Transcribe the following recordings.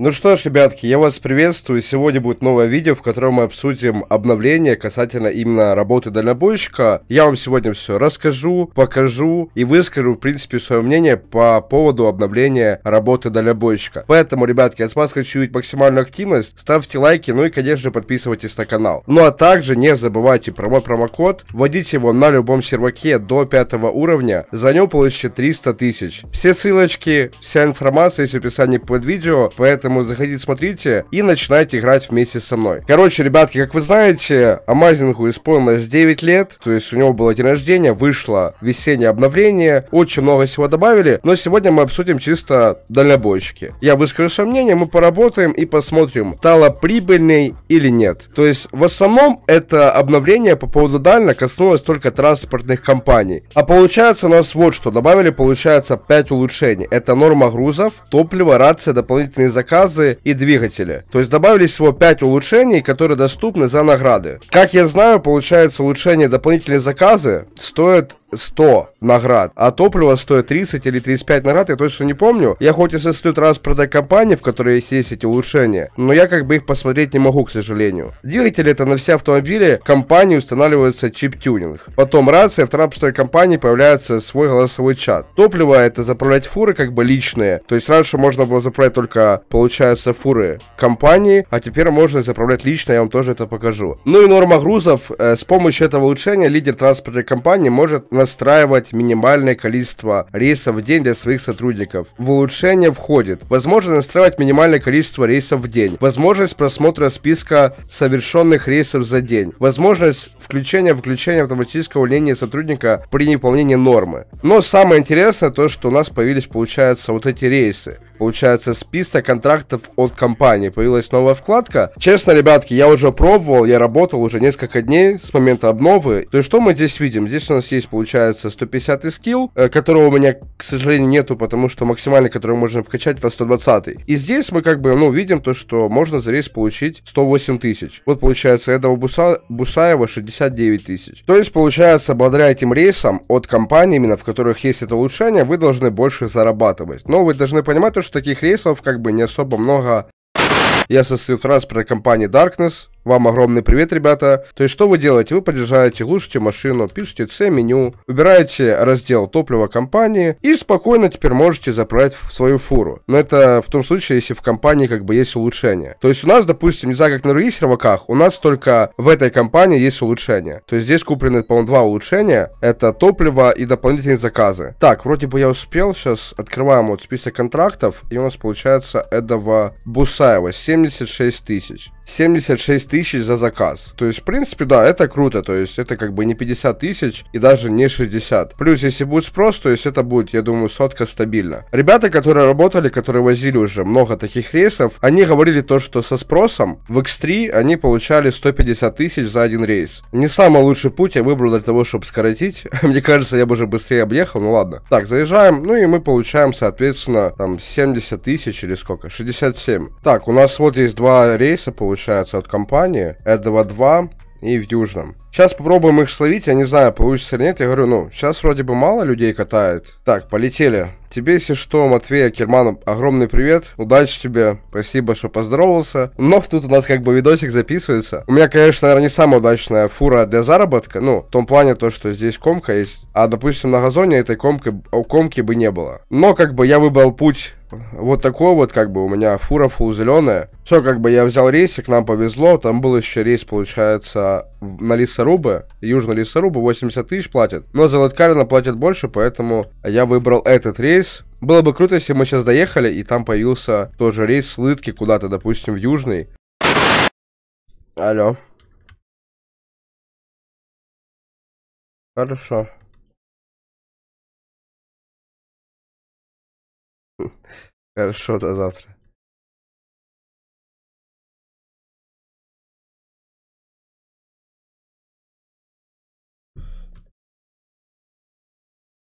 Ну что ж, ребятки, я вас приветствую. Сегодня будет новое видео, в котором мы обсудим обновление касательно именно работы дальнобойщика. Я вам сегодня все расскажу, покажу и выскажу, в принципе, свое мнение по поводу обновления работы дальнобойщика. Поэтому, ребятки, от вас хочу видеть максимальную активность. Ставьте лайки, ну и, конечно, же, подписывайтесь на канал. Ну а также не забывайте про мой промокод. Вводите его на любом серваке до 5 уровня. За него получите 300 тысяч. Все ссылочки, вся информация есть в описании под видео, поэтому поэтому заходите, смотрите и начинайте играть вместе со мной. Короче, ребятки, как вы знаете, Амазингу исполнилось 9 лет, то есть у него было день рождения, вышло весеннее обновление, очень много всего добавили, но сегодня мы обсудим чисто дальнобойщики. Я выскажу свое мнение, мы поработаем и посмотрим, стало прибыльной или нет. То есть в основном это обновление по поводу дально коснулось только транспортных компаний. А получается у нас вот что, добавили получается 5 улучшений. Это норма грузов, топливо, рация, дополнительные заказы, заказы и двигатели. То есть добавились всего 5 улучшений, которые доступны за награды. Как я знаю, получается улучшение дополнительные заказы стоят 100 наград, а топливо стоит 30 или 35 наград, я точно не помню. Я хоть и состою транспортной компании, в которой есть эти улучшения, но я как бы их посмотреть не могу, к сожалению. Двигатели это на все автомобили компании устанавливается чип-тюнинг. Потом рация, в транспортной компании появляется свой голосовой чат. Топливо это заправлять фуры как бы личные, то есть раньше можно было заправлять только, получается, фуры компании, а теперь можно заправлять лично, я вам тоже это покажу. Ну и норма грузов, э, с помощью этого улучшения лидер транспортной компании может настраивать минимальное количество рейсов в день для своих сотрудников. В улучшение входит возможность настраивать минимальное количество рейсов в день, возможность просмотра списка совершенных рейсов за день, возможность включения-выключения автоматического линии сотрудника при неполнении нормы. Но самое интересное то, что у нас появились, получается, вот эти рейсы. Получается, список контрактов от компании. Появилась новая вкладка. Честно, ребятки, я уже пробовал, я работал уже несколько дней с момента обновы. То есть, что мы здесь видим? Здесь у нас есть, получается, получается 150 скилл, э, которого у меня, к сожалению, нету, потому что максимальный, который можно вкачать, это 120. -й. И здесь мы как бы, ну, видим то, что можно за рейс получить 108 тысяч. Вот получается этого Буса... Бусаева 69 тысяч. То есть получается, благодаря этим рейсам от компаний, именно в которых есть это улучшение, вы должны больше зарабатывать. Но вы должны понимать то, что таких рейсов как бы не особо много. Я со фраз про компанию Darkness, вам огромный привет, ребята. То есть, что вы делаете? Вы поддержаете, глушите машину, пишете C-меню, выбираете раздел топлива компании и спокойно теперь можете заправить в свою фуру. Но это в том случае, если в компании как бы есть улучшение. То есть, у нас, допустим, не знаю, как на других серваках, у нас только в этой компании есть улучшение. То есть, здесь куплены, по-моему, два улучшения. Это топливо и дополнительные заказы. Так, вроде бы я успел. Сейчас открываем вот список контрактов. И у нас получается этого Бусаева 76 тысяч. 76 тысяч тысяч за заказ. То есть, в принципе, да, это круто. То есть, это как бы не 50 тысяч и даже не 60. Плюс, если будет спрос, то есть это будет, я думаю, сотка стабильно. Ребята, которые работали, которые возили уже много таких рейсов, они говорили то, что со спросом в X3 они получали 150 тысяч за один рейс. Не самый лучший путь я выбрал для того, чтобы скоротить. Мне кажется, я бы уже быстрее объехал, ну ладно. Так, заезжаем, ну и мы получаем, соответственно, там 70 тысяч или сколько? 67. Так, у нас вот есть два рейса, получается, от компании компании, этого два, и в Южном. Сейчас попробуем их словить, я не знаю, получится или нет. Я говорю, ну, сейчас вроде бы мало людей катает. Так, полетели. Тебе, если что, Матвея Керману огромный привет. Удачи тебе. Спасибо, что поздоровался. Но тут у нас как бы видосик записывается. У меня, конечно, наверное, не самая удачная фура для заработка. Ну, в том плане то, что здесь комка есть. А, допустим, на газоне этой комки, комки бы не было. Но как бы я выбрал путь вот такой вот, как бы, у меня фура фул зеленая. Все, как бы, я взял рейсик, нам повезло. Там был еще рейс, получается, на лесорубы. Южный лесорубы 80 тысяч платят. Но за Латкарина платят больше, поэтому я выбрал этот рейс. Было бы круто, если мы сейчас доехали, и там появился тоже рейс с Лытки куда-то, допустим, в Южный. Алло. Хорошо. Хорошо, до завтра.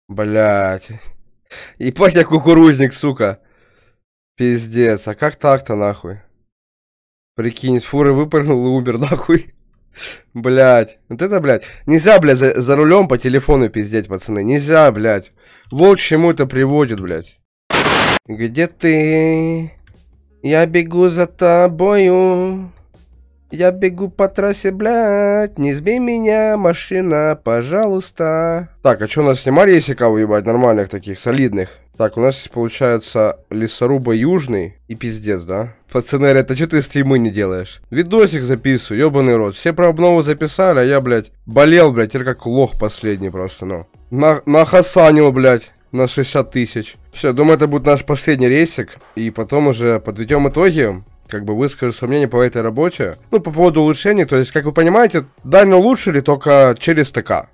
Блять. и я кукурузник, сука. Пиздец, а как так-то нахуй? Прикинь, фуры выпрыгнул и умер нахуй. Блять, вот это, блять, нельзя, блять, за, за рулем по телефону пиздеть, пацаны, нельзя, блять. Вот к чему это приводит, блять. Где ты? Я бегу за тобою. Я бегу по трассе, блядь. Не сбей меня, машина, пожалуйста. Так, а что у нас снимали если кого ебать? Нормальных таких, солидных. Так, у нас есть, получается, лесоруба южный и пиздец, да? Пацаны, это «А что ты стримы не делаешь? Видосик записываю, ебаный рот. Все про обнову записали, а я, блядь, болел, блядь, теперь как лох последний просто, ну. На, нахасанил, блядь на 60 тысяч. Все, думаю, это будет наш последний рейсик. И потом уже подведем итоги как бы выскажу свое мнение по этой работе. Ну, по поводу улучшений, то есть, как вы понимаете, дально улучшили только через ТК.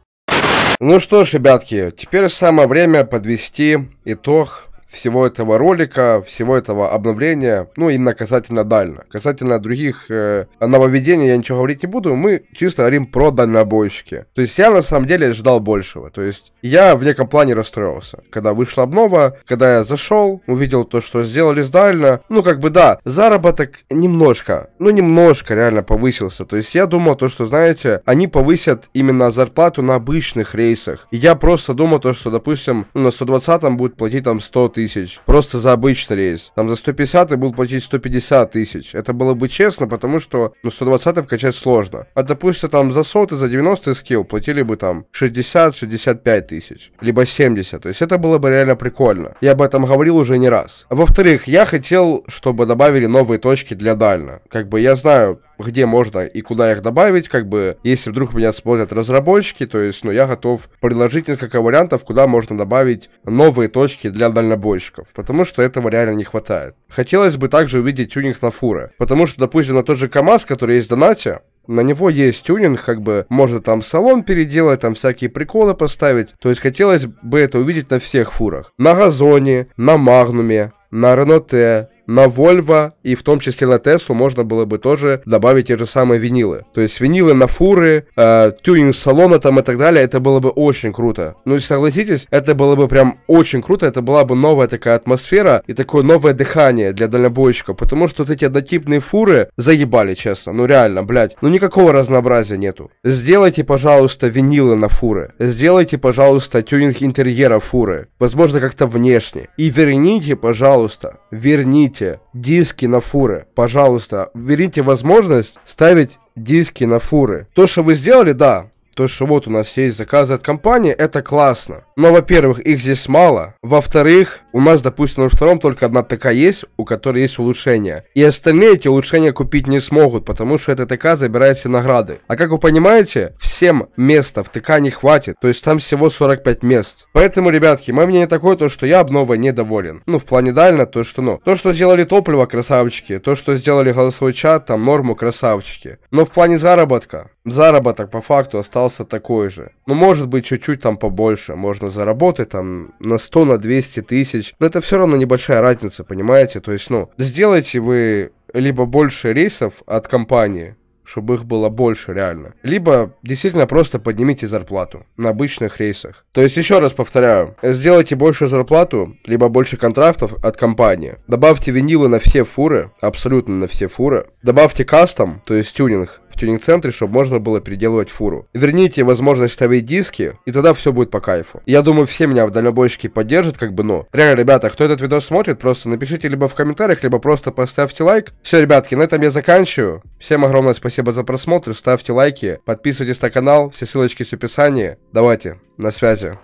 Ну что ж, ребятки, теперь самое время подвести итог всего этого ролика, всего этого обновления, ну, именно касательно Дально. Касательно других э, нововведений я ничего говорить не буду, мы чисто говорим про дальнобойщики. То есть я на самом деле ждал большего, то есть я в неком плане расстроился. Когда вышла обнова, когда я зашел, увидел то, что сделали с Дально, ну, как бы да, заработок немножко, ну, немножко реально повысился. То есть я думал то, что, знаете, они повысят именно зарплату на обычных рейсах. Я просто думал то, что, допустим, ну, на 120-м будет платить там 100 тысяч тысяч. Просто за обычный рейс. Там за 150 и был платить 150 тысяч. Это было бы честно, потому что ну, 120 качать сложно. А допустим, там за соты, за 90 скилл платили бы там 60-65 тысяч. Либо 70. То есть это было бы реально прикольно. Я об этом говорил уже не раз. А во-вторых, я хотел, чтобы добавили новые точки для Дальна. Как бы я знаю, где можно и куда их добавить, как бы, если вдруг меня смотрят разработчики, то есть, ну, я готов предложить несколько вариантов, куда можно добавить новые точки для дальнобойщиков, потому что этого реально не хватает. Хотелось бы также увидеть тюнинг на фуры, потому что, допустим, на тот же КАМАЗ, который есть в донате, на него есть тюнинг, как бы можно там салон переделать, там всякие приколы поставить. То есть хотелось бы это увидеть на всех фурах. На газоне, на магнуме, на Рено Т, на Volvo и в том числе на Tesla можно было бы тоже добавить те же самые винилы. То есть винилы на фуры, э, тюнинг салона там и так далее, это было бы очень круто. Ну и согласитесь, это было бы прям очень круто, это была бы новая такая атмосфера и такое новое дыхание для дальнобойщиков, потому что вот эти однотипные фуры заебали, честно, ну реально, блядь, ну никакого разнообразия нету. Сделайте, пожалуйста, винилы на фуры, сделайте, пожалуйста, тюнинг интерьера фуры, возможно, как-то внешне, и верните, пожалуйста, верните ставите диски на фуры, пожалуйста, берите возможность ставить диски на фуры. То, что вы сделали, да, то, что вот у нас есть заказы от компании, это классно. Но, во-первых, их здесь мало. Во-вторых, у нас, допустим, на втором только одна ТК есть, у которой есть улучшения. И остальные эти улучшения купить не смогут, потому что эта ТК забирает все награды. А как вы понимаете, всем места в ТК не хватит, то есть там всего 45 мест. Поэтому, ребятки, мое мнение такое, то что я обновой недоволен. Ну, в плане Дально, то что, ну, то, что сделали топливо, красавчики, то, что сделали голосовой чат, там, норму, красавчики. Но в плане заработка, заработок по факту остался остался такой же. Ну, может быть, чуть-чуть там побольше. Можно заработать там на 100, на 200 тысяч. Но это все равно небольшая разница, понимаете? То есть, ну, сделайте вы либо больше рейсов от компании, чтобы их было больше реально. Либо действительно просто поднимите зарплату на обычных рейсах. То есть, еще раз повторяю, сделайте большую зарплату, либо больше контрактов от компании. Добавьте винилы на все фуры, абсолютно на все фуры. Добавьте кастом, то есть тюнинг, в тюнинг-центре, чтобы можно было переделывать фуру. Верните возможность ставить диски, и тогда все будет по кайфу. Я думаю, все меня в дальнобойщики поддержат, как бы, но... Реально, ребята, кто этот видос смотрит, просто напишите либо в комментариях, либо просто поставьте лайк. Все, ребятки, на этом я заканчиваю. Всем огромное спасибо Спасибо за просмотр, ставьте лайки, подписывайтесь на канал, все ссылочки есть в описании. Давайте, на связи.